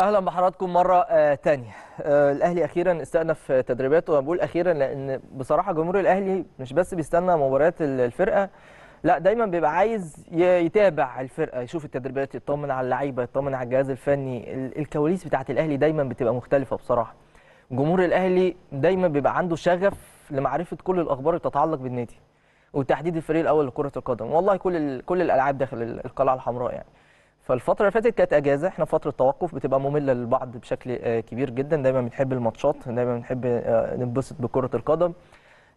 اهلا بحضراتكم مره ثانيه تانية آه، الاهلي اخيرا استأنف تدريباته وبقول بقول اخيرا لان بصراحه جمهور الاهلي مش بس بيستنى مباريات الفرقه لا دايما بيبقى عايز يتابع الفرقه يشوف التدريبات يطمن على اللعيبه يطمن على الجهاز الفني الكواليس بتاعه الاهلي دايما بتبقى مختلفه بصراحه جمهور الاهلي دايما بيبقى عنده شغف لمعرفه كل الاخبار اللي بتتعلق بالنادي وتحديد الفريق الاول لكره القدم والله كل كل الالعاب داخل القلعه الحمراء يعني فالفتره اللي فاتت كانت اجازه احنا فتره توقف بتبقى ممله للبعض بشكل آه، كبير جدا دايما بنحب الماتشات دايما بنحب آه، ننبسط بكره القدم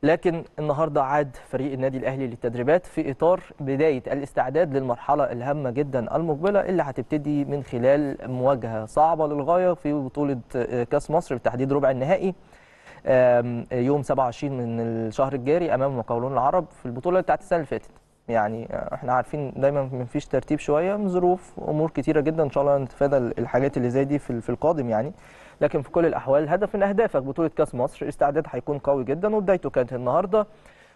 لكن النهارده عاد فريق النادي الاهلي للتدريبات في اطار بدايه الاستعداد للمرحله الهامه جدا المقبله اللي هتبتدي من خلال مواجهه صعبه للغايه في بطوله آه، كاس مصر بالتحديد ربع النهائي يوم 27 من الشهر الجاري امام مقاولون العرب في البطوله بتاعت السنه اللي فاتت يعني آه، احنا عارفين دايما مفيش ترتيب شويه من ظروف امور كتيره جدا ان شاء الله نتفادى الحاجات اللي زي دي في, في القادم يعني لكن في كل الاحوال هدف من اهدافك بطوله كاس مصر استعداد هيكون قوي جدا وبدايته كانت النهارده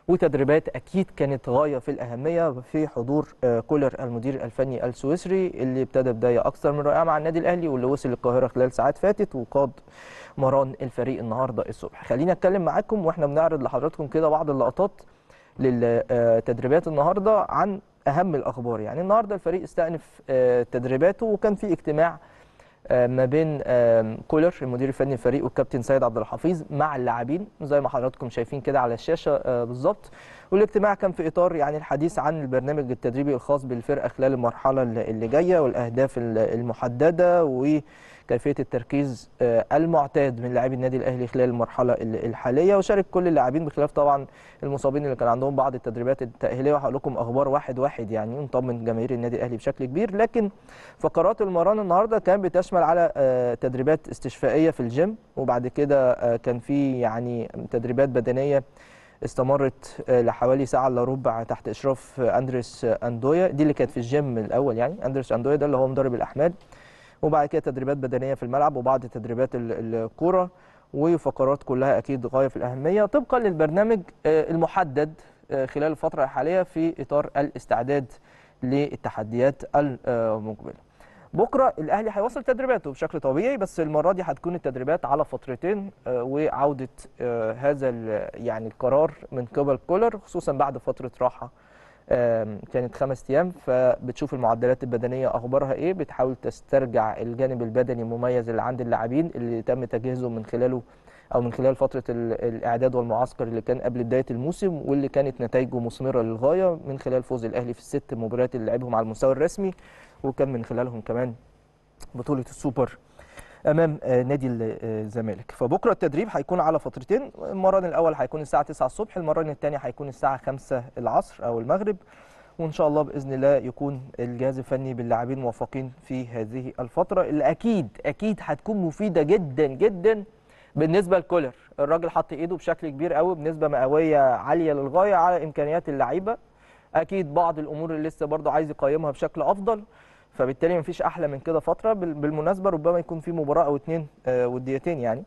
وتدريبات اكيد كانت غايه في الاهميه في حضور آه، كولر المدير الفني السويسري اللي ابتدى بدايه اكثر من رائعه مع النادي الاهلي واللي وصل القاهره خلال ساعات فاتت وقاد مران الفريق النهارده الصبح خلينا اتكلم معاكم واحنا بنعرض لحضراتكم كده بعض اللقطات للتدريبات النهارده عن اهم الاخبار يعني النهارده الفريق استأنف آه، تدريباته وكان في اجتماع آه، ما بين كولر المدير الفني الفريق والكابتن سيد عبد الحفيظ مع اللاعبين زي ما حضراتكم شايفين كده على الشاشه آه، بالظبط والاجتماع كان في إطار يعني الحديث عن البرنامج التدريبي الخاص بالفرقة خلال المرحلة اللي جاية والأهداف المحددة وكيفية التركيز آه، المعتاد من لاعبي النادي الأهلي خلال المرحلة الحالية وشارك كل اللاعبين بخلاف طبعا المصابين اللي كان عندهم بعض التدريبات التأهيلية وهقول لكم أخبار واحد واحد يعني نطمن جماهير النادي الأهلي بشكل كبير لكن فقرات المران النهارده كان بتشمل على آه، تدريبات استشفائية في الجيم وبعد كده آه، كان في يعني تدريبات بدنية استمرت آه، لحوالي ساعه الا ربع تحت اشراف آه، اندريس آه، اندويا دي اللي كانت في الجيم الاول يعني اندريس اندويا ده اللي هو مدرب الاحمال وبعد كده تدريبات بدنيه في الملعب وبعض تدريبات الكوره وفقرات كلها اكيد غايه في الاهميه طبقا للبرنامج المحدد خلال الفتره الحاليه في اطار الاستعداد للتحديات المقبله بكره الاهلي هيواصل تدريباته بشكل طبيعي بس المره دي هتكون التدريبات على فترتين آه، وعوده آه، هذا يعني القرار من قبل كولر خصوصا بعد فتره راحه كانت خمس ايام فبتشوف المعدلات البدنيه اخبارها ايه بتحاول تسترجع الجانب البدني المميز اللي عند اللاعبين اللي تم تجهيزه من خلاله او من خلال فتره الاعداد والمعسكر اللي كان قبل بدايه الموسم واللي كانت نتائجه مثمره للغايه من خلال فوز الاهلي في الست مباريات اللي لعبهم على المستوى الرسمي وكان من خلالهم كمان بطوله السوبر امام آه، نادي آه، الزمالك فبكره التدريب هيكون على فترتين المران الاول هيكون الساعه 9 الصبح المران الثاني هيكون الساعه 5 العصر او المغرب وان شاء الله باذن الله يكون الجهاز الفني باللاعبين موفقين في هذه الفتره اللي اكيد اكيد هتكون مفيده جدا جدا بالنسبه لكولر الراجل حط ايده بشكل كبير قوي بنسبه مئويه عاليه للغايه على امكانيات اللعيبه اكيد بعض الامور اللي لسه برضه عايز يقيمها بشكل افضل فبالتالي مفيش احلى من كده فتره بالمناسبه ربما يكون في مباراه او اثنين آه، وديتين يعني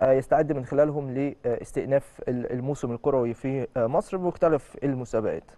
آه، يستعد من خلالهم لاستئناف آه، الموسم الكروي في مصر بمختلف المسابقات